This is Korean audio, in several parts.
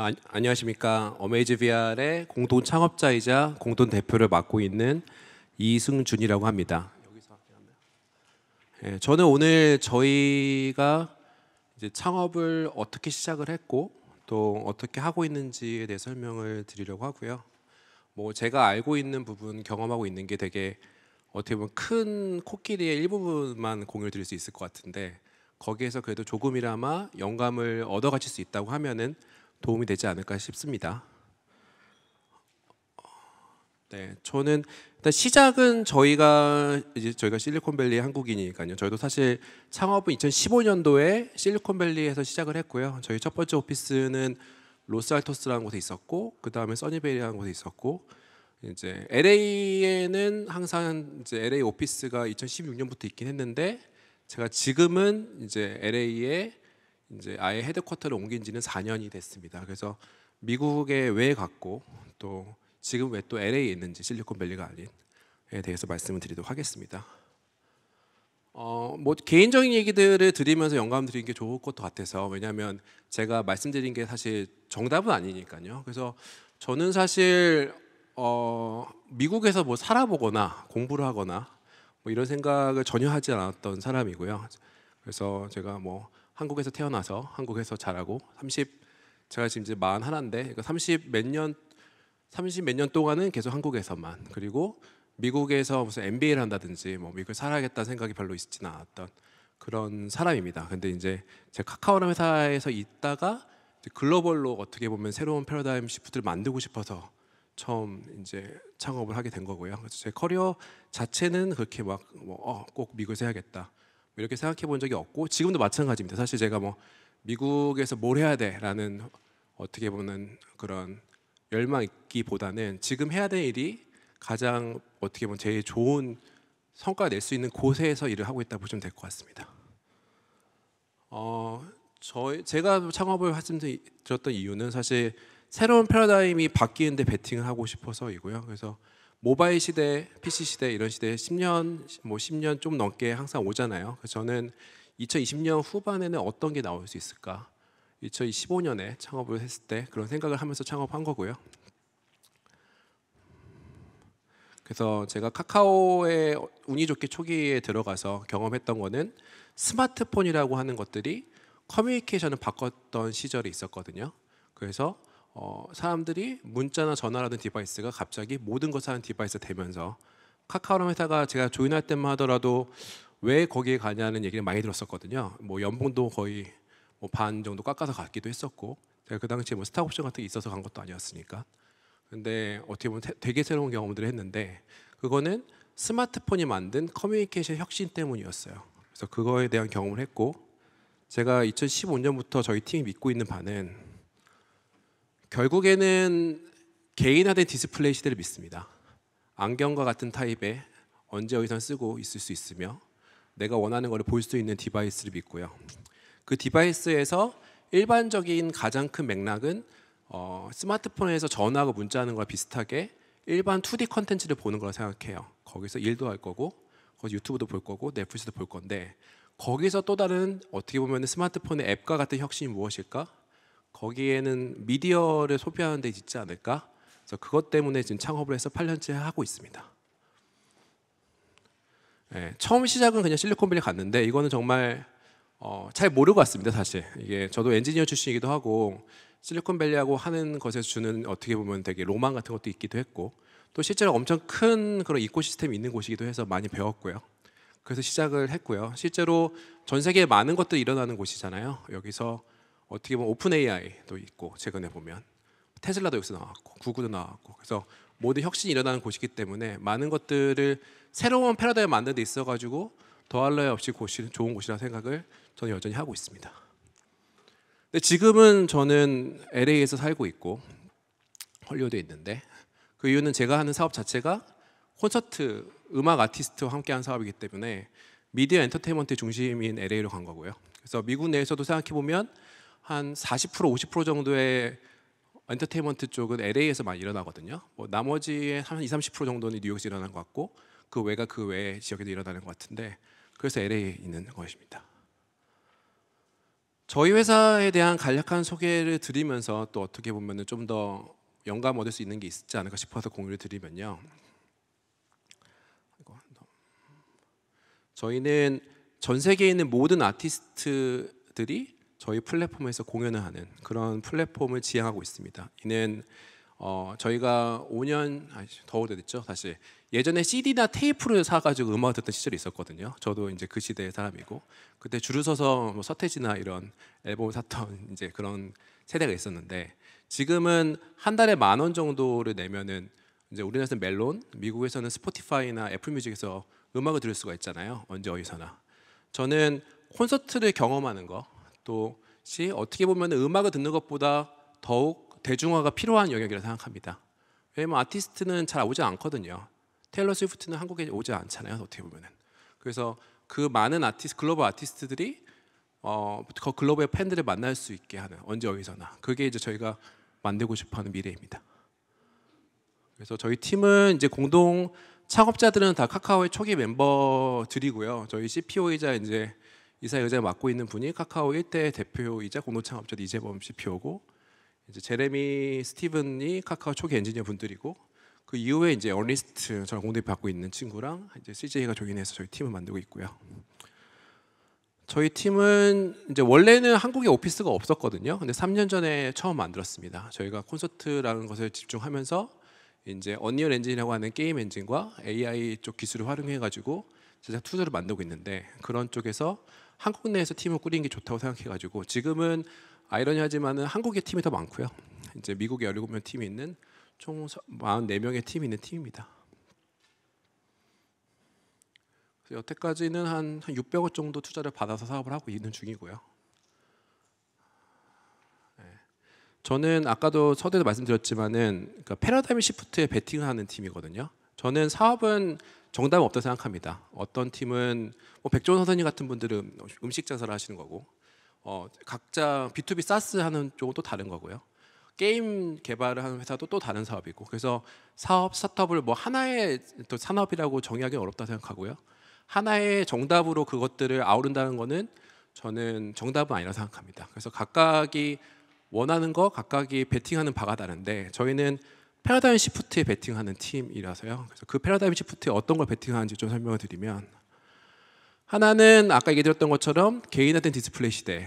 아, 안녕하십니까 어메이즈 VR의 공동 창업자이자 공동 대표를 맡고 있는 이승준이라고 합니다. 예, 저는 오늘 저희가 이제 창업을 어떻게 시작을 했고 또 어떻게 하고 있는지에 대해 설명을 드리려고 하고요. 뭐 제가 알고 있는 부분 경험하고 있는 게 되게 어떻게 보면 큰 코끼리의 일부분만 공유를 드릴 수 있을 것 같은데 거기에서 그래도 조금이나마 영감을 얻어 가실 수 있다고 하면은 도움이 되지 않을까 싶습니다. 네, 저는 일단 시작은 저희가 이제 저희가 실리콘밸리 한국인이니까요. 저희도 사실 창업은 2015년도에 실리콘밸리에서 시작을 했고요. 저희 첫 번째 오피스는 로스알토스라는 곳에 있었고, 그 다음에 써니베리라는 곳에 있었고, 이제 LA에는 항상 이제 LA 오피스가 2016년부터 있긴 했는데, 제가 지금은 이제 LA에 이제 아예 헤드쿼터를 옮긴 지는 4년이 됐습니다. 그래서 미국에 왜 갔고 또 지금 왜 또 LA에 있는지 실리콘밸리가 아닌에 대해서 말씀을 드리도록 하겠습니다. 어, 뭐 개인적인 얘기들을 드리면서 영감 드리는 게 좋을 것 같아서 왜냐하면 제가 말씀드린 게 사실 정답은 아니니까요. 그래서 저는 사실 어, 미국에서 뭐 살아보거나 공부를 하거나 뭐 이런 생각을 전혀 하지 않았던 사람이고요. 그래서 제가 뭐 한국에서 태어나서 한국에서 자라고 30 제가 지금 이제 만 하나인데 30 몇 년 30 몇 년 동안은 계속 한국에서만 그리고 미국에서 무슨 MBA를 한다든지 뭐 미국에 살아야겠다 생각이 별로 있진 않았던 그런 사람입니다. 근데 이제 제가 카카오라는 회사에서 있다가 글로벌로 어떻게 보면 새로운 패러다임 시프트를 만들고 싶어서 처음 이제 창업을 하게 된 거고요. 그래서 제 커리어 자체는 그렇게 막뭐꼭 어, 미국에서 해야겠다. 이렇게 생각해 본 적이 없고 지금도 마찬가지입니다. 사실 제가 뭐 미국에서 뭘 해야 돼라는 어떻게 보면 그런 열망 있기보다는 지금 해야 될 일이 가장 어떻게 보면 제일 좋은 성과 낼 수 있는 곳에서 일을 하고 있다 보시면 될 것 같습니다. 어, 저 제가 창업을 말씀던 이유는 사실 새로운 패러다임이 바뀌는데 베팅을 하고 싶어서이고요. 그래서 모바일 시대, PC 시대 이런 시대에 10년 뭐 10년 좀 넘게 항상 오잖아요. 저는 2020년 후반에는 어떤 게 나올 수 있을까? 2015년에 창업을 했을 때 그런 생각을 하면서 창업한 거고요. 그래서 제가 카카오에 운이 좋게 초기에 들어가서 경험했던 거는 스마트폰이라고 하는 것들이 커뮤니케이션을 바꿨던 시절이 있었거든요. 그래서 어, 사람들이 문자나 전화라든 디바이스가 갑자기 모든 것을 하는 디바이스 가 되면서 카카오랑 회사가 제가 조인할 때만 하더라도 왜 거기에 가냐는 얘기를 많이 들었었거든요. 뭐 연봉도 거의 뭐반 정도 깎아서 갔기도 했었고 제가 그 당시에 뭐 스타옵션 같은 게 있어서 간 것도 아니었으니까. 근데 어떻게 보면 되게 새로운 경험들을 했는데 그거는 스마트폰이 만든 커뮤니케이션 혁신 때문이었어요. 그래서 그거에 대한 경험을 했고 제가 2015년부터 저희 팀이 믿고 있는 바는 결국에는 개인화된 디스플레이 시대를 믿습니다. 안경과 같은 타입에 언제 어디선 쓰고 있을 수 있으며 내가 원하는 것을 볼 수 있는 디바이스를 믿고요. 그 디바이스에서 일반적인 가장 큰 맥락은 어, 스마트폰에서 전화하고 문자하는 거와 비슷하게 일반 2D 컨텐츠를 보는 거라 생각해요. 거기서 일도 할 거고 거기 유튜브도 볼 거고 넷플릭스도 볼 건데 거기서 또 다른 어떻게 보면 스마트폰의 앱과 같은 혁신이 무엇일까? 거기에는 미디어를 소비하는 데 있지 않을까? 그래서 그것 때문에 지금 창업을 해서 8년째 하고 있습니다. 네, 처음 시작은 그냥 실리콘밸리 갔는데 이거는 정말 어, 잘 모르고 왔습니다 사실 이게 저도 엔지니어 출신이기도 하고 실리콘밸리하고 하는 것에 주는 어떻게 보면 되게 로망 같은 것도 있기도 했고 또 실제로 엄청 큰 그런 이코시스템이 있는 곳이기도 해서 많이 배웠고요 그래서 시작을 했고요 실제로 전 세계에 많은 것들이 일어나는 곳이잖아요 여기서 어떻게 보면 오픈 AI도 있고 최근에 보면 테슬라도 여기서 나왔고 구글도 나왔고 그래서 모든 혁신이 일어나는 곳이기 때문에 많은 것들을 새로운 패러다임 만드는 데 있어 가지고 더할 나위 없이 곳이 좋은 곳이라는 생각을 저는 여전히 하고 있습니다. 근데 지금은 저는 LA에서 살고 있고 헐리우드에 있는데 그 이유는 제가 하는 사업 자체가 콘서트 음악 아티스트와 함께한 사업이기 때문에 미디어 엔터테인먼트 중심인 LA로 간 거고요. 그래서 미국 내에서도 생각해 보면 한40% 50% 정도의 엔터테인먼트 쪽은 LA에서 많이 일어나거든요. 뭐 나머지의 한 2, 30% 정도는 뉴욕에서 일어나것 같고 그 외가 그 외 지역에서 일어나는 것 같은데 그래서 LA에 있는 것입니다. 저희 회사에 대한 간략한 소개를 드리면서 또 어떻게 보면 좀더 영감 얻을 수 있는 게 있지 않을까 싶어서 공유를 드리면요. 저희는 전 세계에 있는 모든 아티스트들이 저희 플랫폼에서 공연을 하는 그런 플랫폼을 지향하고 있습니다. 이는 어, 저희가 5년 아니, 더 오래됐죠 사실 예전에 CD나 테이프를 사가지고 음악 듣던 시절이 있었거든요. 저도 이제 그 시대의 사람이고 그때 줄을 서서 뭐 서태지나 이런 앨범을 샀던 이제 그런 세대가 있었는데 지금은 한 달에 만 원 정도를 내면은 이제 우리나라에서는 멜론, 미국에서는 스포티파이나 애플뮤직에서 음악을 들을 수가 있잖아요. 언제 어디서나. 저는 콘서트를 경험하는 거, 또시 어떻게 보면 음악을 듣는 것보다 더욱 대중화가 필요한 영역이라 생각합니다. 왜냐면 아티스트는 잘 오지 않거든요. 테일러 스위프트는 한국에 오지 않잖아요. 어떻게 보면은. 그래서 그 많은 아티스트 글로벌 아티스트들이 어, 그 글로벌 팬들을 만날 수 있게 하는 언제 어디서나 그게 이제 저희가 만들고 싶어하는 미래입니다. 그래서 저희 팀은 이제 공동 창업자들은 다 카카오의 초기 멤버들이고요. 저희 CPO이자 이제 이사 여자 맡고 있는 분이 카카오 일대 대표이자 공동창업자 이재범 CPO고 이제 제레미 스티븐이 카카오 초기 엔지니어 분들이고 그 이후에 이제 어니스트 저랑 공대표 받고 있는 친구랑 이제 CJ가 조인해서 저희 팀을 만들고 있고요. 저희 팀은 이제 원래는 한국에 오피스가 없었거든요. 근데 3년 전에 처음 만들었습니다. 저희가 콘서트라는 것을 집중하면서 이제 언리얼 엔진이라고 하는 게임 엔진과 AI 쪽 기술을 활용해 가지고 제작 투자를 만들고 있는데 그런 쪽에서 한국 내에서 팀을 꾸리는 게 좋다고 생각해가지고 지금은 아이러니하지만은 한국의 팀이 더 많고요. 이제 미국에 17명 팀이 있는 총 44명의 팀이 있는 팀입니다. 여태까지는 한, 600억 정도 투자를 받아서 사업을 하고 있는 중이고요. 네. 저는 아까도 서두도 말씀드렸지만은 그러니까 패러다임 시프트에 베팅하는 팀이거든요. 저는 사업은 정답은 없다고 생각합니다. 어떤 팀은 뭐 백종원 선생님 같은 분들은 음식 장사를 하시는 거고 어, 각자 B2B SaaS 하는 쪽은 또 다른 거고요. 게임 개발을 하는 회사도 또 다른 사업이고 그래서 사업 스타트업을 뭐 하나의 또 산업이라고 정의하기 어렵다 생각하고요. 하나의 정답으로 그것들을 아우른다는 거는 저는 정답은 아니라 생각합니다. 그래서 각각이 원하는 거 각각이 베팅하는 바가 다른데 저희는 패러다임 시프트에 베팅하는 팀이라서요. 그래서 그 패러다임 시프트에 어떤 걸 베팅하는지 좀 설명을 드리면 하나는 아까 얘기 드렸던 것처럼 개인화된 디스플레이 시대에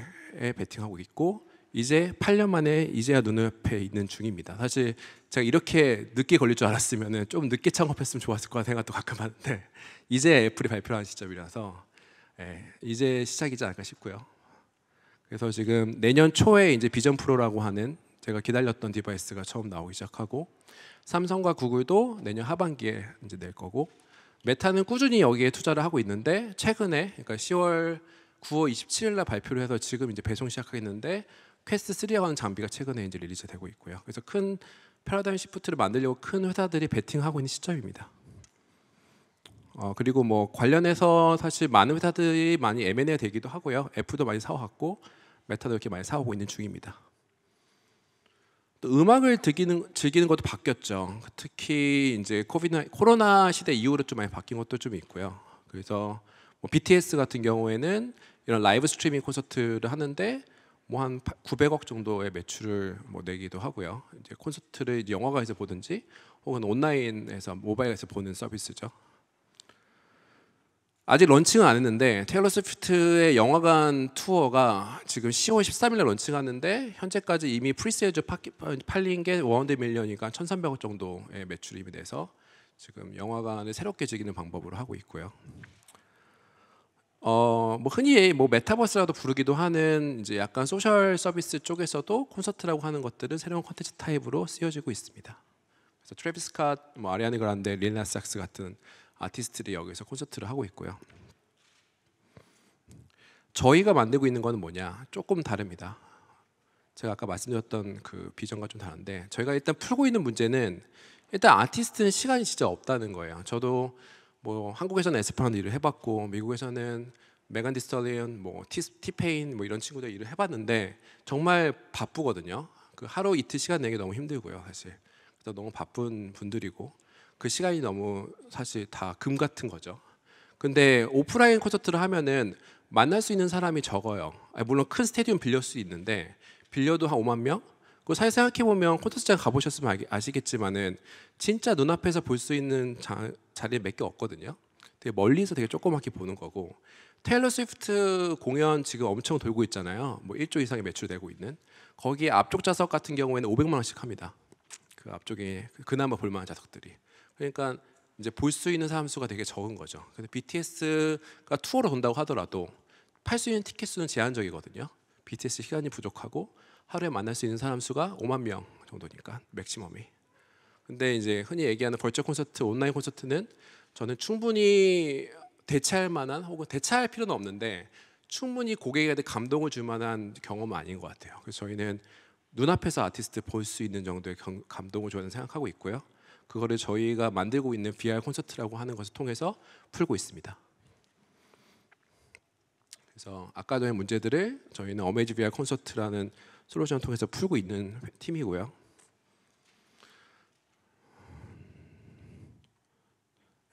베팅하고 있고 이제 8년 만에 이제야 눈앞에 있는 중입니다. 사실 제가 이렇게 늦게 걸릴 줄 알았으면 좀 늦게 창업했으면 좋았을 거라 생각도 가끔 하는데 이제 애플이 발표하는 시점이라서 예, 이제 시작이지 않을까 싶고요. 그래서 지금 내년 초에 이제 비전 프로라고 하는 제가 기다렸던 디바이스가 처음 나오기 시작하고 삼성과 구글도 내년 하반기에 이제 낼 거고 메타는 꾸준히 여기에 투자를 하고 있는데 최근에 그러니까 10월 9월 27일 날 발표를 해서 지금 이제 배송 시작했는데 퀘스트 3에 관한 장비가 최근에 이제 릴리즈되고 있고요. 그래서 큰 패러다임 시프트를 만들려고 큰 회사들이 베팅하고 있는 시점입니다. 어, 그리고 뭐 관련해서 사실 많은 회사들이 많이 M&A 되기도 하고요. 애플도 많이 사왔고 메타도 이렇게 많이 사오고 있는 중입니다. 또 음악을 즐기는, 즐기는 것도 바뀌었죠. 특히 이제 코비나, 코로나 시대 이후로 좀 많이 바뀐 것도 좀 있고요. 그래서 뭐 BTS 같은 경우에는 이런 라이브 스트리밍 콘서트를 하는데 뭐 한 900억 정도의 매출을 뭐 내기도 하고요. 이제 콘서트를 이제 영화관에서 보든지 혹은 온라인에서 모바일에서 보는 서비스죠. 아직 런칭은 안 했는데 테일러 스위프트의 영화관 투어가 지금 10월 13일에 런칭하는데 현재까지 이미 프리세이즈 팔린 게100 밀리언이니까 1,300억 정도의 매출이 돼서 지금 영화관을 새롭게 즐기는 방법으로 하고 있고요. 어, 뭐 흔히 뭐 메타버스라도 부르기도 하는 이제 약간 소셜 서비스 쪽에서도 콘서트라고 하는 것들은 새로운 콘텐츠 타입으로 쓰여지고 있습니다. 그래서 트래비스 스캇, 뭐 아리아나 그란데, 릴나 삭스 같은 아티스트들이 여기서 콘서트를 하고 있고요. 저희가 만들고 있는 건 뭐냐? 조금 다릅니다. 제가 아까 말씀드렸던 그 비전과 좀 다른데 저희가 일단 풀고 있는 문제는 일단 아티스트는 시간이 진짜 없다는 거예요. 저도 뭐 한국에서는 에스파란도 일을 해봤고 미국에서는 메간 디스털리언, 뭐 티페인 뭐 이런 친구들 일을 해봤는데 정말 바쁘거든요. 그 하루 이틀 시간 내기 너무 힘들고요, 사실. 그래서 너무 바쁜 분들이고 그 시간이 너무 사실 다 금 같은 거죠. 근데 오프라인 콘서트를 하면은 만날 수 있는 사람이 적어요. 물론 큰 스테디움 빌릴 수 있는데 빌려도 한 5만 명? 그 사실 생각해 보면 콘서트장 가보셨으면 아시겠지만은 진짜 눈앞에서 볼 수 있는 자, 자리 몇개 없거든요. 되게 멀리서 되게 조그맣게 보는 거고 테일러 스위프트 공연 지금 엄청 돌고 있잖아요. 뭐 1조 이상의 매출되고 있는 거기 앞쪽 좌석 같은 경우에는 500만 원씩 합니다. 그 앞쪽에 그, 그나마 볼만한 좌석들이. 그러니까 이제 볼 수 있는 사람 수가 되게 적은 거죠. 근데 BTS가 투어로 돈다고 하더라도 팔 수 있는 티켓 수는 제한적이거든요. BTS 시간이 부족하고 하루에 만날 수 있는 사람 수가 5만 명 정도니까 맥시멈이. 근데 이제 흔히 얘기하는 벌적 콘서트, 온라인 콘서트는 저는 충분히 대체할 만한 혹은 대체할 필요는 없는데 충분히 고객에게 감동을 줄 만한 경험은 아닌 것 같아요. 그래서 저희는 눈앞에서 아티스트 볼 수 있는 정도의 감동을 저는 생각하고 있고요. 그거를 저희가 만들고 있는 VR 콘서트라고 하는 것을 통해서 풀고 있습니다. 그래서 아까 전의 문제들을 저희는 어메이즈 VR 콘서트라는 솔루션을 통해서 풀고 있는 팀이고요.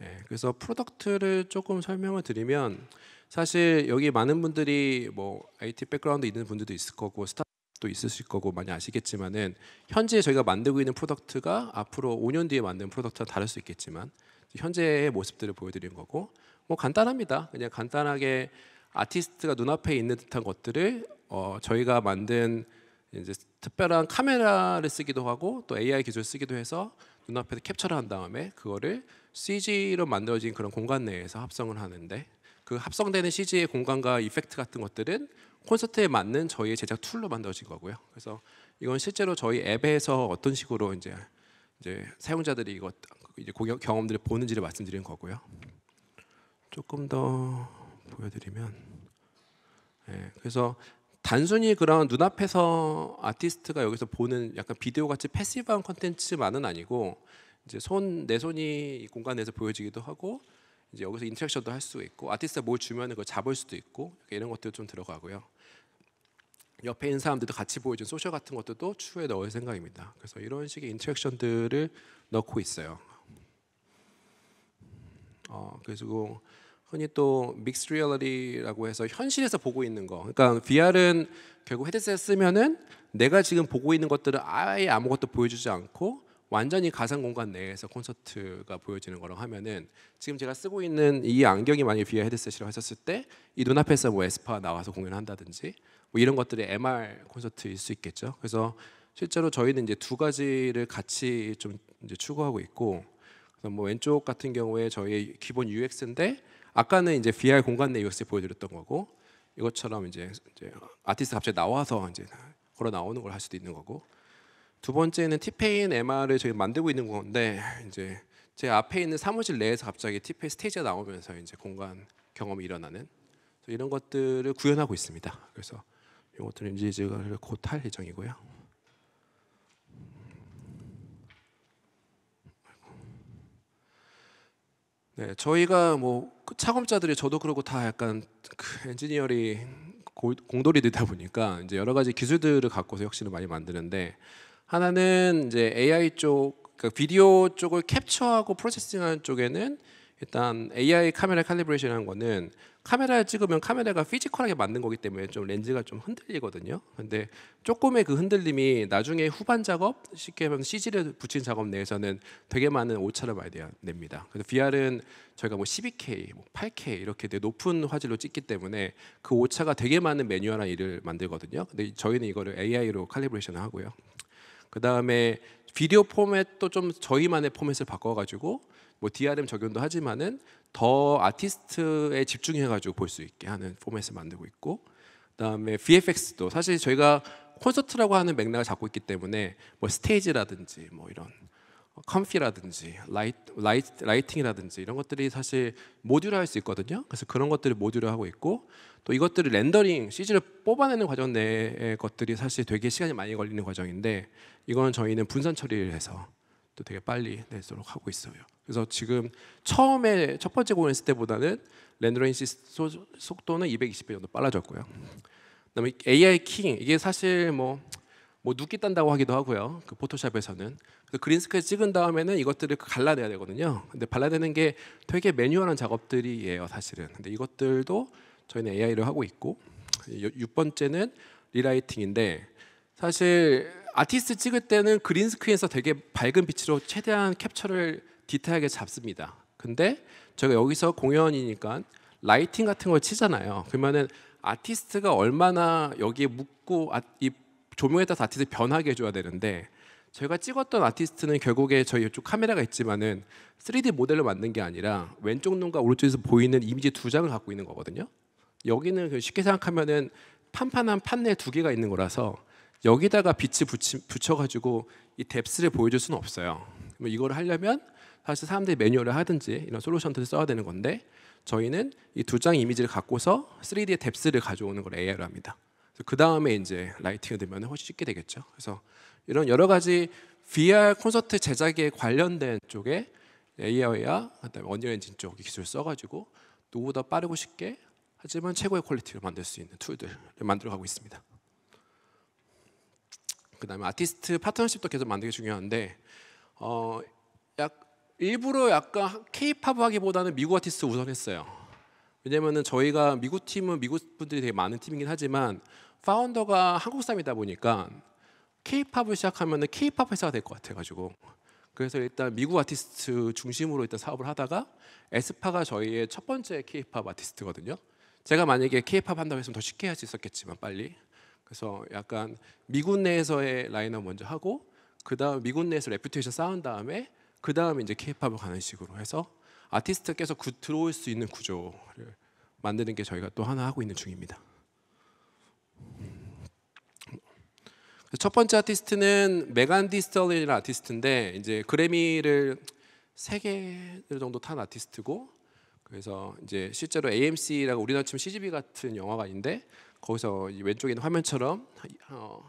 네, 그래서 프로덕트를 조금 설명을 드리면 사실 여기 많은 분들이 뭐 IT 백그라운드 있는 분들도 있을 거고 스타 또 있으실 거고 많이 아시겠지만은 현재 저희가 만들고 있는 프로덕트가 앞으로 5년 뒤에 만든 프로덕트와 다를 수 있겠지만 현재의 모습들을 보여드리는 거고 뭐 간단합니다. 그냥 간단하게 아티스트가 눈앞에 있는 듯한 것들을 어 저희가 만든 이제 특별한 카메라를 쓰기도 하고 또 AI 기술 쓰기도 해서 눈앞에서 캡처를 한 다음에 그거를 CG로 만들어진 그런 공간 내에서 합성을 하는데 그 합성되는 CG의 공간과 이펙트 같은 것들은 콘서트에 맞는 저희의 제작 툴로 만들어진 거고요. 그래서 이건 실제로 저희 앱에서 어떤 식으로 이제 이제 사용자들이 이거 이제 고객 경험들을 보는지를 말씀드리 거고요. 조금 더 보여드리면, 네, 그래서 단순히 그런 눈앞에서 아티스트가 여기서 보는 약간 비디오 같이 패시브한 컨텐츠만은 아니고 이제 손 내 손이 이 공간에서 보여지기도 하고 이제 여기서 인터랙션도 할 수 있고 아티스트가 뭘 주면 그걸 잡을 수도 있고 이런 것들 좀 들어가고요. 옆에 있는 사람들도 같이 보여준 소셜 같은 것들도 추후에 넣을 생각입니다. 그래서 이런 식의 인터랙션들을 넣고 있어요. 어, 그래서 흔히 또 믹스 리얼리티라고 해서 현실에서 보고 있는 거. 그러니까 VR은 결국 헤드셋 쓰면은 내가 지금 보고 있는 것들을 아예 아무것도 보여주지 않고 완전히 가상 공간 내에서 콘서트가 보여지는 거랑 하면은 지금 제가 쓰고 있는 이 안경이 만약 에 VR 헤드셋이라고 하셨을때 이 눈앞에서 뭐 에스파 나와서 공연한다든지 뭐 이런 것들이 MR 콘서트일 수 있겠죠. 그래서 실제로 저희는 이제 두 가지를 같이 좀 이제 추구하고 있고 그래서 뭐 왼쪽 같은 경우에 저희 기본 UX인데 아까는 이제 VR 공간 내 UX 보여드렸던 거고 이것처럼 이제, 이제 아티스트 갑자기 나와서 이제 걸어 나오는 걸 할 수도 있는 거고 두 번째는 티페인 MR을 저희 만들고 있는 건데 이제 제 앞에 있는 사무실 내에서 갑자기 티페인 스테이지가 나오면서 이제 공간 경험이 일어나는 이런 것들을 구현하고 있습니다. 그래서 이것들은 이제 곧할 예정이고요. 네, 저희가 뭐 그 창업자들이 저도 그러고 다 약간 그 엔지니어링 공돌이되다 보니까 이제 여러 가지 기술들을 갖고서 혁신을 많이 만드는데 하나는 이제 AI 쪽, 그러니까 비디오 쪽을 캡처하고 프로세싱하는 쪽에는 일단 AI 카메라 칼리브레이션이라는 거는 카메라를 찍으면 카메라가 피지컬하게 맞는 거기 때문에 좀 렌즈가 좀 흔들리거든요. 근데 조금의 그 흔들림이 나중에 후반 작업, 쉽게 말하면 CG를 붙인 작업 내에서는 되게 많은 오차를 많이 냅니다. 그래서 VR은 저희가 뭐 12K, 뭐 8K 이렇게 되게 높은 화질로 찍기 때문에 그 오차가 되게 많은 매뉴얼한 일을 만들거든요. 근데 저희는 이거를 AI로 칼리브레이션을 하고요. 그 다음에 비디오 포맷도 좀 저희만의 포맷을 바꿔가지고 뭐 DRM 적용도 하지만은 더 아티스트에 집중해가지고 볼 수 있게 하는 포맷을 만들고 있고 그다음에 VFX도 사실 저희가 콘서트라고 하는 맥락을 잡고 있기 때문에 뭐 스테이지라든지 뭐 이런 컴피라든지 라이트, 라이트, 라이팅이라든지 이런 것들이 사실 모듈화할 수 있거든요. 그래서 그런 것들을 모듈화하고 있고 또 이것들을 렌더링 CG를 뽑아내는 과정 내에 것들이 사실 되게 시간이 많이 걸리는 과정인데 이거는 저희는 분산 처리를 해서 또 되게 빨리 내도록 하고 있어요. 그래서 지금 처음에 첫 번째 공연했을 때보다는 렌더링 시스, 속도는 220배 정도 빨라졌고요. 그다음에 AI 킹 이게 사실 뭐뭐 눕기 딴다고 하기도 하고요. 그 포토샵에서는 그린스크린 찍은 다음에는 이것들을 그 갈라내야 되거든요. 근데 발라내는 게 되게 매뉴얼한 작업들이에요, 사실은. 근데 이것들도 저희는 AI를 하고 있고 6번째는 리라이팅인데 사실 아티스트 찍을 때는 그린스크린에서 되게 밝은 빛으로 최대한 캡처를 디테일하게 잡습니다. 근데 제가 여기서 공연이니까 라이팅 같은 걸 치잖아요. 그러면은 아티스트가 얼마나 여기에 묻고 아, 이 조명에 따라 아티스트 변하게 해줘야 되는데 저희가 찍었던 아티스트는 결국에 저희 이쪽 카메라가 있지만은 3D 모델로 만든 게 아니라 왼쪽 눈과 오른쪽에서 보이는 이미지 두 장을 갖고 있는 거거든요. 여기는 그 쉽게 생각하면은 판판한 판넬 두 개가 있는 거라서 여기다가 빛이 붙이, 붙여가지고 이 뎁스를 보여줄 수는 없어요. 이걸 하려면 사실 사람들이 매뉴얼을 하든지 이런 솔루션들을 써야 되는 건데 저희는 이 두 장 이미지를 갖고서 3D의 뎁스를 가져오는 걸 AI로 합니다. 그 다음에 이제 라이팅이 되면 훨씬 쉽게 되겠죠. 그래서 이런 여러 가지 VR 콘서트 제작에 관련된 쪽에 AI와 그다음에 언리얼 엔진 쪽 기술을 써가지고 누구보다 빠르고 쉽게 하지만 최고의 퀄리티로 만들 수 있는 툴들을 만들어가고 있습니다. 그다음에 아티스트 파트너십도 계속 만들기 중요한데 어, 약 일부러 약간 K-팝 하기보다는 미국 아티스트 우선했어요. 왜냐면은 저희가 미국 팀은 미국 분들이 되게 많은 팀이긴 하지만 파운더가 한국 사람이다 보니까 K-팝을 시작하면은 K-팝 회사가 될 것 같아가지고 그래서 일단 미국 아티스트 중심으로 일단 사업을 하다가 에스파가 저희의 첫 번째 K-팝 아티스트거든요. 제가 만약에 K-팝 한다고 했으면 더 쉽게 할 수 있었겠지만 빨리. 그래서 약간 미국 내에서의 라인업 먼저 하고 그다음 미국 내에서 레퓨테이션 쌓은 다음에 그 다음에 이제 K-팝을 가는 식으로 해서 아티스트께서 구, 들어올 수 있는 구조를 만드는 게 저희가 또 하나 하고 있는 중입니다. 첫 번째 아티스트는 메간 디스털리라는 아티스트인데 이제 그래미를 세 개 정도 탄 아티스트고 그래서 이제 실제로 AMC라고 우리나라 치면 CGV 같은 영화가 있는데 거기서 왼쪽에 있는 화면처럼 어,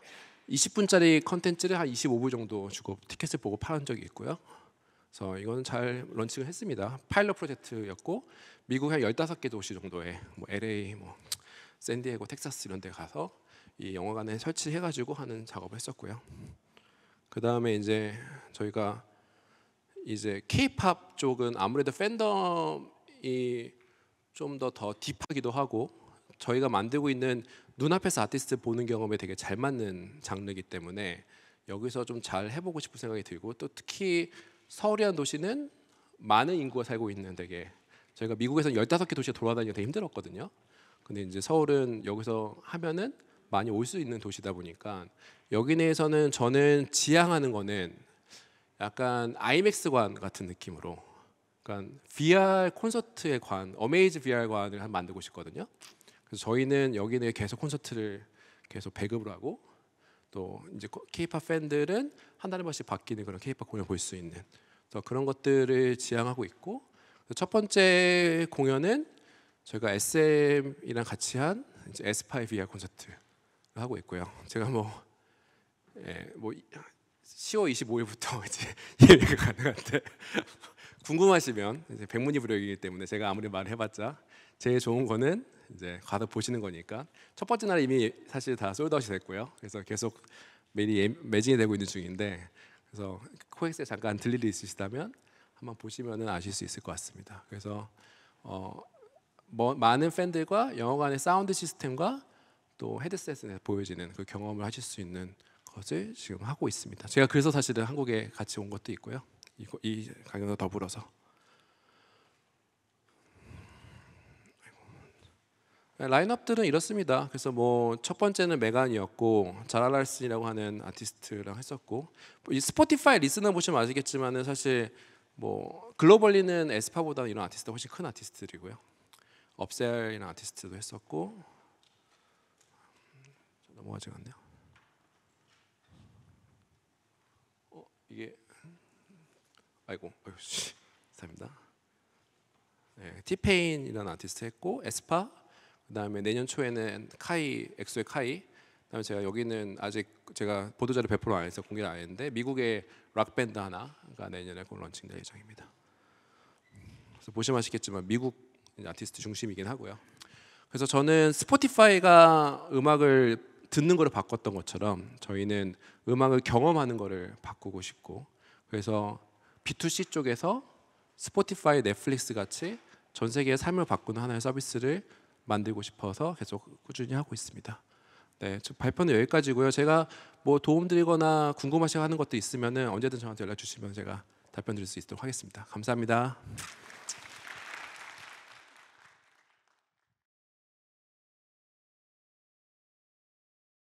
20분짜리 컨텐츠를 한 25분 정도 주고 티켓을 보고 파는 적이 있고요. 그래서 이거는 잘 런칭을 했습니다. 파일럿 프로젝트였고 미국 한 15개 도시 정도에 뭐 LA, 뭐 샌디에고, 텍사스 이런 데 가서 이 영화관에 설치해가지고 하는 작업을 했었고요. 그 다음에 이제 저희가 이제 K-팝 쪽은 아무래도 팬덤이 좀 더 더 딥하기도 하고 저희가 만들고 있는 눈앞에서 아티스트 보는 경험에 되게 잘 맞는 장르이기 때문에 여기서 좀 잘 해보고 싶은 생각이 들고 또 특히 서울이라는 도시는 많은 인구가 살고 있는 되게 저희가 미국에서 15개 도시 에 돌아다니기 되게 힘들었거든요. 근데 이제 서울은 여기서 하면은 많이 올 수 있는 도시다 보니까 여기 내에서는 저는 지향하는 거는 약간 아이맥스관 같은 느낌으로 그러니까 VR 콘서트의 관, 어메이즈 VR관을 한 만들고 싶거든요. 그래서 저희는 여기 내에 계속 콘서트를 계속 배급을 하고 또 이제 K-팝 팬들은 한 달에 번씩 바뀌는 그런 K-팝 공연 볼수 있는 그런 것들을 지향하고 있고 첫 번째 공연은 저희가 SM이랑 같이 한 에스파이 VR 콘서트 하고 있고요. 제가 뭐, 예, 뭐 10월 25일부터 이제 예배가 가능한데 궁금하시면 이제 백문이 불여이기 때문에 제가 아무리 말해봤자 제일 좋은 거는 이제 가서 보시는 거니까 첫 번째 날 이미 사실 다 솔드아웃이 됐고요. 그래서 계속 매일 예, 매진이 되고 있는 중인데 그래서 코엑스에 잠깐 들릴 일 있으시다면 한번 보시면은 아실 수 있을 것 같습니다. 그래서 어, 뭐, 많은 팬들과 영어관의 사운드 시스템과 또 헤드셋에서 보여지는 그 경험을 하실 수 있는 것을 지금 하고 있습니다. 제가 그래서 사실은 한국에 같이 온 것도 있고요. 이, 이 강연과 더불어서 라인업들은 이렇습니다. 그래서 뭐 첫 번째는 메간이었고 자라랄슨이라고 하는 아티스트랑 했었고 뭐 이 스포티파이 리스너 보시면 아시겠지만은 사실 뭐 글로벌리는 에스파보다는 이런 아티스트 훨씬 큰 아티스트들이고요. 업셀이나 아티스트도 했었고 넘어가지 않네요. 어 이게 아이고 아이고 감사합니다. 네, 티페인이라는 아티스트 했고 에스파 그다음에 내년 초에는 카이 엑소의 카이 그다음에 제가 여기는 아직 제가 보도자료 배포를 안 해서 공개를 안 했는데 미국의 락 밴드 하나가 내년에 곧 런칭될 예정입니다. 그래서 보시면 아시겠지만 미국 아티스트 중심이긴 하고요. 그래서 저는 스포티파이가 음악을 듣는 거를 바꿨던 것처럼 저희는 음악을 경험하는 거를 바꾸고 싶고 그래서 B2C 쪽에서 스포티파이, 넷플릭스 같이 전 세계의 삶을 바꾸는 하나의 서비스를 만들고 싶어서 계속 꾸준히 하고 있습니다. 네, 발표는 여기까지고요. 제가 뭐 도움드리거나 궁금하시 하는 것도 있으면 언제든 저한테 연락 주시면 제가 답변 드릴 수 있도록 하겠습니다. 감사합니다.